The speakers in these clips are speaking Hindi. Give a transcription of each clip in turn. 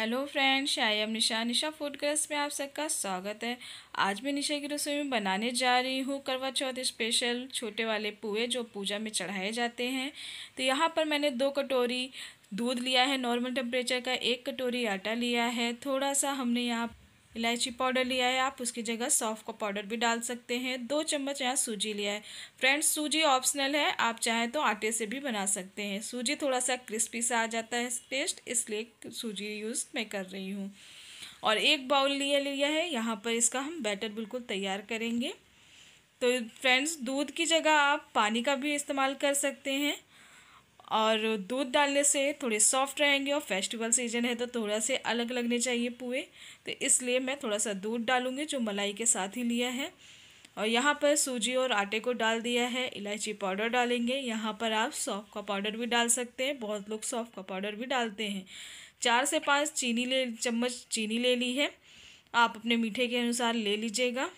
hello friends I am Nisha Nisha food grace में आप सबका स्वागत है आज मैं निशा की रसोई में बनाने जा रही हूँ करवा चौथ स्पेशल छोटे वाले पुए जो पूजा में चढ़ाए जाते हैं तो यहाँ पर मैंने दो कटोरी दूध लिया है नॉर्मल टेम्परेचर का एक कटोरी आटा लिया है थोड़ा सा हमने यहाँ इलायची पाउडर लिया है आप उसकी जगह सौफ़ का पाउडर भी डाल सकते हैं दो चम्मच यहाँ सूजी लिया है फ्रेंड्स सूजी ऑप्शनल है आप चाहें तो आटे से भी बना सकते हैं सूजी थोड़ा सा क्रिस्पी सा आ जाता है टेस्ट इसलिए सूजी यूज़ मैं कर रही हूँ और एक बाउल लिया लिया है यहाँ पर इसका हम बैटर बिल्कुल तैयार करेंगे तो फ्रेंड्स दूध की जगह आप पानी का भी इस्तेमाल कर सकते हैं और दूध डालने से थोड़े सॉफ्ट रहेंगे और फेस्टिवल सीजन है तो थोड़ा से अलग लगने चाहिए पुए तो इसलिए मैं थोड़ा सा दूध डालूँगी जो मलाई के साथ ही लिया है और यहाँ पर सूजी और आटे को डाल दिया है इलायची पाउडर डालेंगे यहाँ पर आप सौफ का पाउडर भी डाल सकते हैं बहुत लोग सौफ का पाउडर भी डालते हैं चार से पाँच चीनी ले चम्मच चीनी ले ली है आप अपने मीठे के अनुसार ले लीजिएगा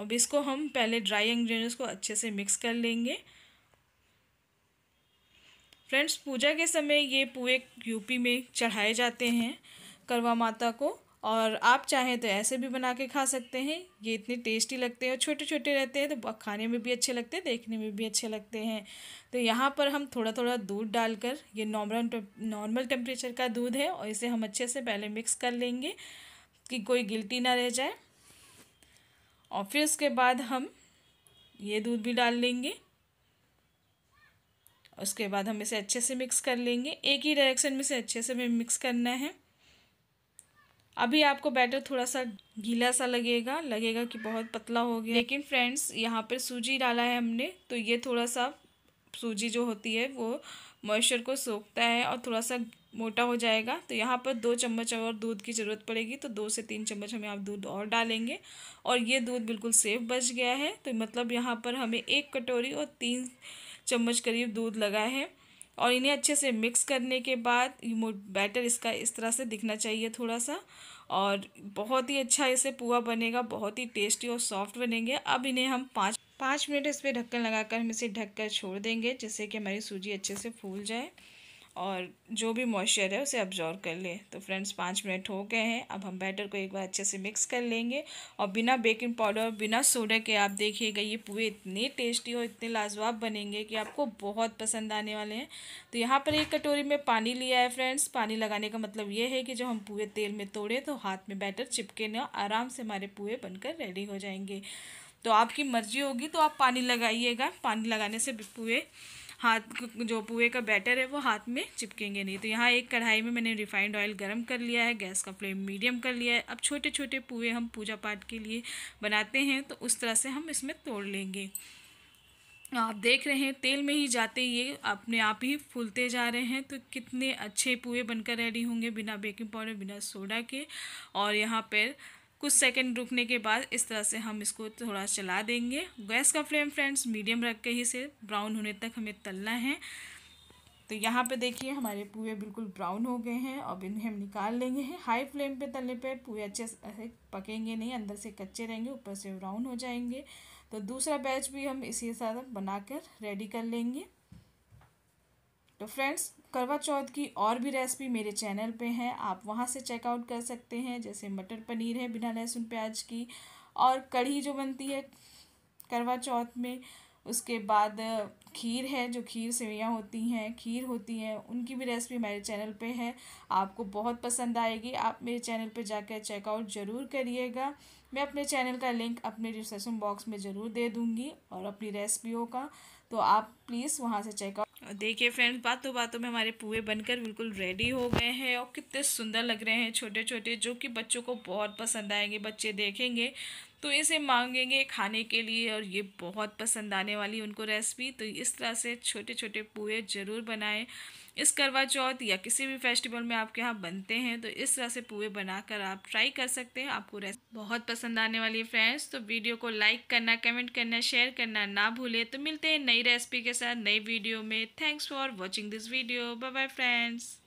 अब इसको हम पहले ड्राई इंग्रेडिएंट्स को अच्छे से मिक्स कर लेंगे फ्रेंड्स पूजा के समय ये पुए यूपी में चढ़ाए जाते हैं करवा माता को और आप चाहें तो ऐसे भी बना के खा सकते हैं ये इतने टेस्टी लगते हैं और छोटे छोटे रहते हैं तो खाने में भी अच्छे लगते हैं देखने में भी अच्छे लगते हैं तो यहाँ पर हम थोड़ा थोड़ा दूध डालकर ये नॉर्मल नॉर्मल टेम्परेचर का दूध है और इसे हम अच्छे से पहले मिक्स कर लेंगे कि कोई गिल्टी ना रह जाए और फिर उसके बाद हम ये दूध भी डाल लेंगे उसके बाद हम इसे अच्छे से मिक्स कर लेंगे एक ही डायरेक्शन में इसे अच्छे से हमें मिक्स करना है अभी आपको बैटर थोड़ा सा गीला सा लगेगा लगेगा कि बहुत पतला हो गया लेकिन फ्रेंड्स यहाँ पर सूजी डाला है हमने तो ये थोड़ा सा सूजी जो होती है वो मॉइस्चर को सोखता है और थोड़ा सा मोटा हो जाएगा तो यहाँ पर दो चम्मच और दूध की ज़रूरत पड़ेगी तो दो से तीन चम्मच हमें आप दूध और डालेंगे और ये दूध बिल्कुल सेफ बच गया है तो मतलब यहाँ पर हमें एक कटोरी और तीन चम्मच करीब दूध लगाए हैं और इन्हें अच्छे से मिक्स करने के बाद बैटर इसका इस तरह से दिखना चाहिए थोड़ा सा और बहुत ही अच्छा इसे पुआ बनेगा बहुत ही टेस्टी और सॉफ्ट बनेंगे अब इन्हें हम पाँच पाँच मिनट इस पर ढक्कन लगाकर हम इसे ढककर छोड़ देंगे जिससे कि हमारी सूजी अच्छे से फूल जाए और जो भी मॉइस्चर है उसे अब्जॉर्व कर ले तो फ्रेंड्स पाँच मिनट हो गए हैं अब हम बैटर को एक बार अच्छे से मिक्स कर लेंगे और बिना बेकिंग पाउडर बिना सोडा के आप देखिएगा ये पूरे इतने टेस्टी और इतने लाजवाब बनेंगे कि आपको बहुत पसंद आने वाले हैं तो यहाँ पर एक कटोरी में पानी लिया है फ्रेंड्स पानी लगाने का मतलब ये है कि जब हम पूरे तेल में तोड़े तो हाथ में बैटर चिपके ना आराम से हमारे पूरे बनकर रेडी हो जाएंगे तो आपकी मर्जी होगी तो आप पानी लगाइएगा पानी लगाने से पूरे हाथ जो पुए का बैटर है वो हाथ में चिपकेंगे नहीं तो यहाँ एक कढ़ाई में मैंने रिफाइंड ऑयल गर्म कर लिया है गैस का फ्लेम मीडियम कर लिया है अब छोटे छोटे पुए हम पूजा पाठ के लिए बनाते हैं तो उस तरह से हम इसमें तोड़ लेंगे आप देख रहे हैं तेल में ही जाते ये अपने आप ही फूलते जा रहे हैं तो कितने अच्छे पुए बनकर रेडी होंगे बिना बेकिंग पाउडर बिना सोडा के और यहाँ पर कुछ सेकंड रुकने के बाद इस तरह से हम इसको थोड़ा चला देंगे गैस का फ्लेम फ्रेंड्स मीडियम रख के ही से ब्राउन होने तक हमें तलना है तो यहाँ पे देखिए हमारे पूए बिल्कुल ब्राउन हो गए हैं अब इन्हें हम निकाल लेंगे हैं हाई फ्लेम पे तलने पे पूए अच्छे से पकेंगे नहीं अंदर से कच्चे रहेंगे ऊपर से ब्राउन हो जाएंगे तो दूसरा बैच भी हम इसी साथ बनाकर रेडी कर लेंगे तो फ्रेंड्स करवा चौथ की और भी रेसिपी मेरे चैनल पे हैं आप वहाँ से चेकआउट कर सकते हैं जैसे मटर पनीर है बिना लहसुन प्याज की और कढ़ी जो बनती है करवा चौथ में उसके बाद खीर है जो खीर सेवियाँ होती हैं खीर होती हैं उनकी भी रेसिपी मेरे चैनल पे है आपको बहुत पसंद आएगी आप मेरे चैनल पे जाकर चेकआउट ज़रूर करिएगा मैं अपने चैनल का लिंक अपने डिस्क्रिप्शन बॉक्स में ज़रूर दे दूँगी और अपनी रेसिपियों का तो आप प्लीज़ वहाँ से चेकआउट देखिए फ्रेंड्स बातों बातों में हमारे पुए बनकर बिल्कुल रेडी हो गए हैं और कितने सुंदर लग रहे हैं छोटे छोटे जो कि बच्चों को बहुत पसंद आएंगे बच्चे देखेंगे तो इसे मांगेंगे खाने के लिए और ये बहुत पसंद आने वाली उनको रेसिपी तो इस तरह से छोटे छोटे पुए ज़रूर बनाएं इस करवा चौथ या किसी भी फेस्टिवल में आपके यहाँ बनते हैं तो इस तरह से पुए बनाकर आप ट्राई कर सकते हैं आपको रेसिपी बहुत पसंद आने वाली है फ्रेंड्स तो वीडियो को लाइक करना कमेंट करना शेयर करना ना भूलें तो मिलते हैं नई रेसिपी के साथ नई वीडियो में thanks for watching this video bye bye friends